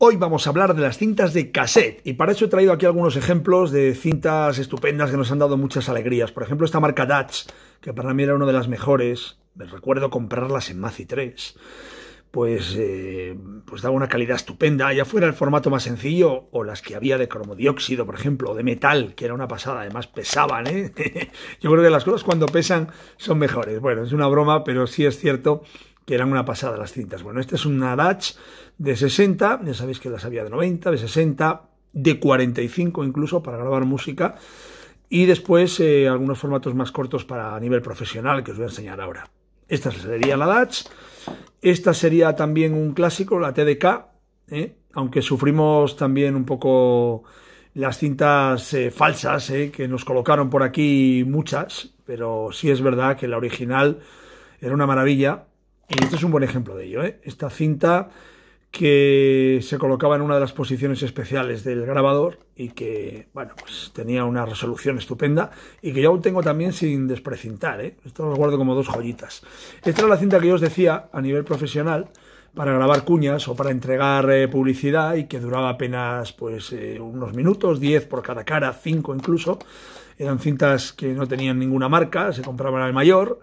Hoy vamos a hablar de las cintas de cassette y para eso he traído aquí algunos ejemplos de cintas estupendas que nos han dado muchas alegrías. Por ejemplo, esta marca Dutch, que para mí era una de las mejores. Me recuerdo comprarlas en Maci 3. Pues, eh, pues daba una calidad estupenda, ya fuera el formato más sencillo o las que había de cromodióxido, por ejemplo, o de metal, que era una pasada, además pesaban, ¿eh? Yo creo que las cosas cuando pesan son mejores. Bueno, es una broma, pero sí es cierto que eran una pasada las cintas. Bueno, esta es una Dutch de 60, ya sabéis que las había de 90, de 60, de 45 incluso para grabar música y después eh, algunos formatos más cortos para a nivel profesional que os voy a enseñar ahora. Esta sería la Dutch, esta sería también un clásico, la TDK, ¿eh? aunque sufrimos también un poco las cintas eh, falsas que nos colocaron por aquí muchas, pero sí es verdad que la original era una maravilla y este es un buen ejemplo de ello. ¿eh? Esta cinta que se colocaba en una de las posiciones especiales del grabador y que, bueno, pues tenía una resolución estupenda y que yo aún tengo también sin desprecintar, ¿eh? Esto lo guardo como dos joyitas. Esta era la cinta que yo os decía a nivel profesional para grabar cuñas o para entregar eh, publicidad y que duraba apenas pues eh, unos minutos, 10 por cada cara, 5 incluso. Eran cintas que no tenían ninguna marca, se compraban al mayor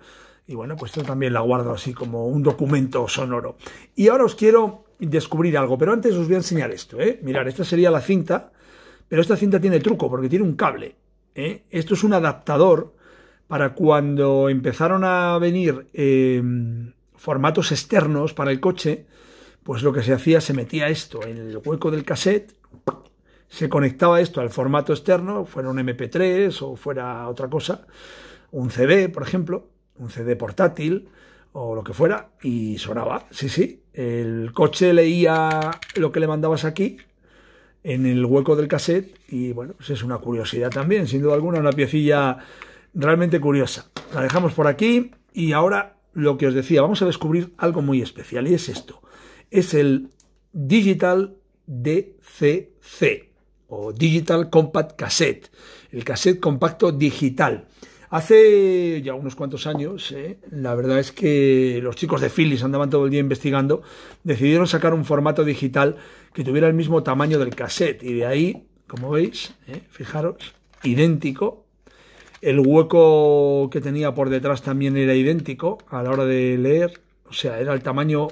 y bueno, pues esto también la guardo así como un documento sonoro. Y ahora os quiero descubrir algo, pero antes os voy a enseñar esto. ¿eh? Mirar, esta sería la cinta, pero esta cinta tiene truco porque tiene un cable. ¿eh? Esto es un adaptador para cuando empezaron a venir em, formatos externos para el coche, pues lo que se hacía, se metía esto en el hueco del cassette, se conectaba esto al formato externo, fuera un MP3 o fuera otra cosa, un CD, por ejemplo, un CD portátil o lo que fuera, y sonaba, sí, sí. El coche leía lo que le mandabas aquí en el hueco del cassette y bueno, pues es una curiosidad también, sin duda alguna, una piecilla realmente curiosa. La dejamos por aquí y ahora lo que os decía, vamos a descubrir algo muy especial y es esto. Es el Digital DCC o Digital Compact Cassette, el cassette compacto digital. Hace ya unos cuantos años, eh, la verdad es que los chicos de Philips andaban todo el día investigando, decidieron sacar un formato digital que tuviera el mismo tamaño del cassette y de ahí, como veis, eh, fijaros, idéntico. El hueco que tenía por detrás también era idéntico a la hora de leer, o sea, era el tamaño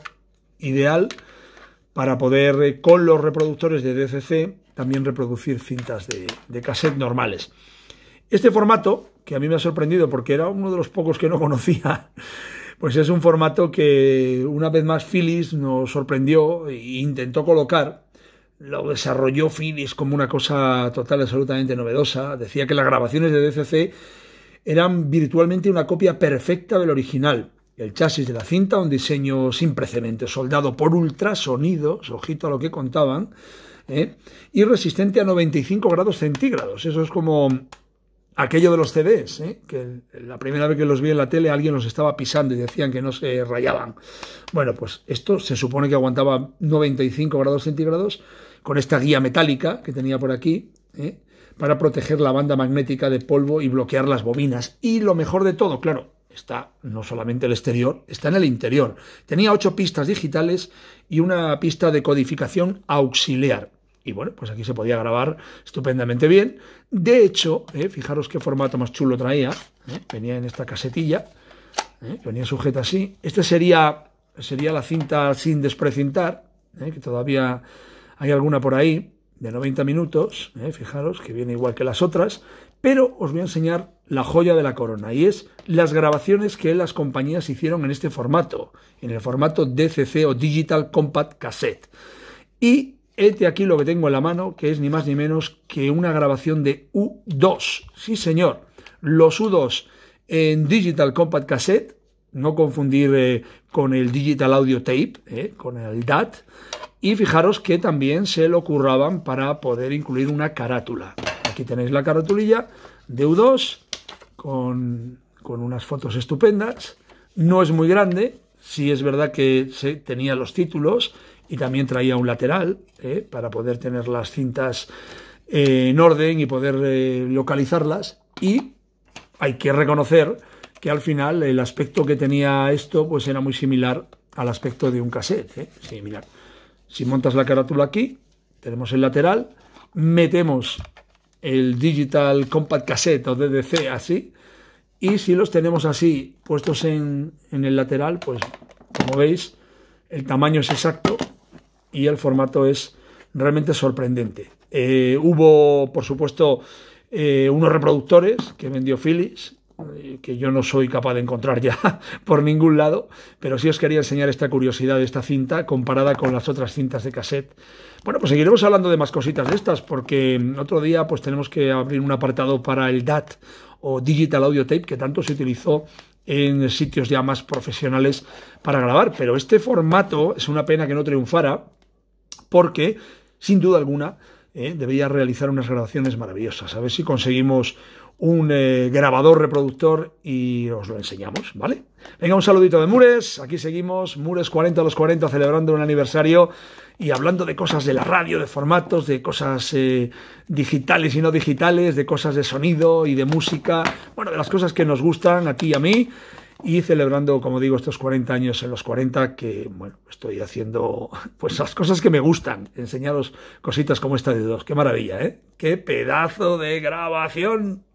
ideal para poder eh, con los reproductores de DCC también reproducir cintas de, de cassette normales. Este formato que a mí me ha sorprendido porque era uno de los pocos que no conocía. Pues es un formato que una vez más Phyllis nos sorprendió e intentó colocar. Lo desarrolló Phyllis como una cosa total, absolutamente novedosa. Decía que las grabaciones de DCC eran virtualmente una copia perfecta del original. El chasis de la cinta, un diseño sin precedentes, soldado por ultrasonido ojito a lo que contaban, ¿eh? y resistente a 95 grados centígrados. Eso es como aquello de los CDs, ¿eh? que la primera vez que los vi en la tele alguien los estaba pisando y decían que no se rayaban. Bueno, pues esto se supone que aguantaba 95 grados centígrados con esta guía metálica que tenía por aquí, ¿eh? para proteger la banda magnética de polvo y bloquear las bobinas. Y lo mejor de todo, claro, está no solamente el exterior, está en el interior. Tenía ocho pistas digitales y una pista de codificación auxiliar. Y bueno, pues aquí se podía grabar estupendamente bien. De hecho, eh, fijaros qué formato más chulo traía. Eh, venía en esta casetilla, eh, venía sujeta así. esta sería, sería la cinta sin desprecintar, que todavía hay alguna por ahí, de 90 minutos. fijaros que viene igual que las otras. Pero os voy a enseñar la joya de la corona y es las grabaciones que las compañías hicieron en este formato, en el formato DCC o Digital Compact Cassette. Y este aquí lo que tengo en la mano, que es ni más ni menos que una grabación de U2. Sí, señor. Los U2 en Digital Compact Cassette, no confundir eh, con el Digital Audio Tape, eh, con el DAT. Y fijaros que también se lo curraban para poder incluir una carátula. Aquí tenéis la carátulilla de U2 con, unas fotos estupendas. No es muy grande, sí es verdad que se tenía los títulos y también traía un lateral eh, para poder tener las cintas eh, en orden y poder eh, localizarlas y hay que reconocer que al final el aspecto que tenía esto pues era muy similar al aspecto de un cassette, similar. Si montas la carátula aquí, tenemos el lateral, metemos el Digital Compact Cassette o DDC así, y si los tenemos así puestos en, en el lateral, pues como veis, el tamaño es exacto, y el formato es realmente sorprendente. Eh, hubo, por supuesto, eh, unos reproductores que vendió Philips, eh, que yo no soy capaz de encontrar ya por ningún lado, pero sí os quería enseñar esta curiosidad de esta cinta comparada con las otras cintas de cassette. Bueno, pues seguiremos hablando de más cositas de estas, porque otro día pues tenemos que abrir un apartado para el DAT o Digital Audio Tape, que tanto se utilizó en sitios ya más profesionales para grabar, pero este formato es una pena que no triunfara porque, sin duda alguna, eh, debería realizar unas grabaciones maravillosas. A ver si conseguimos un eh, grabador reproductor y os lo enseñamos, ¿vale? Venga, un saludito de Mures, aquí seguimos, Mures 40 a los 40 celebrando un aniversario y hablando de cosas de la radio, de formatos, de cosas eh, digitales y no digitales, de cosas de sonido y de música, bueno, de las cosas que nos gustan aquí y a mí y celebrando, como digo, estos 40 años en los 40 que, bueno, estoy haciendo pues las cosas que me gustan, enseñaros cositas como esta de dos. Qué maravilla, ¿eh? Qué pedazo de grabación.